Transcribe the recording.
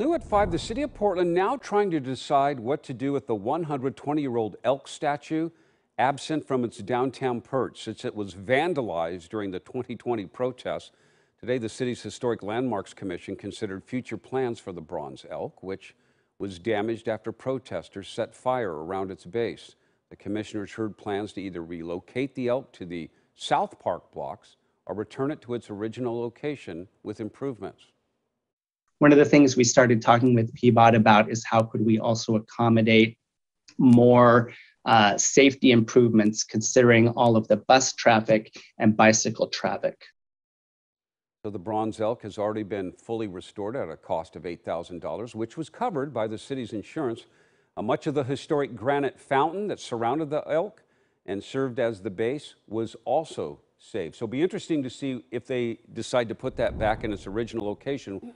New at 5, the city of Portland now trying to decide what to do with the 120-year-old elk statue absent from its downtown perch since it was vandalized during the 2020 protests. Today, the city's Historic Landmarks Commission considered future plans for the bronze elk, which was damaged after protesters set fire around its base. The commissioners heard plans to either relocate the elk to the South Park blocks or return it to its original location with improvements one of the things we started talking with PBOT about is how could we also accommodate more uh, safety improvements considering all of the bus traffic and bicycle traffic. So the bronze elk has already been fully restored at a cost of $8,000, which was covered by the city's insurance. Uh, much of the historic granite fountain that surrounded the elk and served as the base was also saved. So it'll be interesting to see if they decide to put that back in its original location.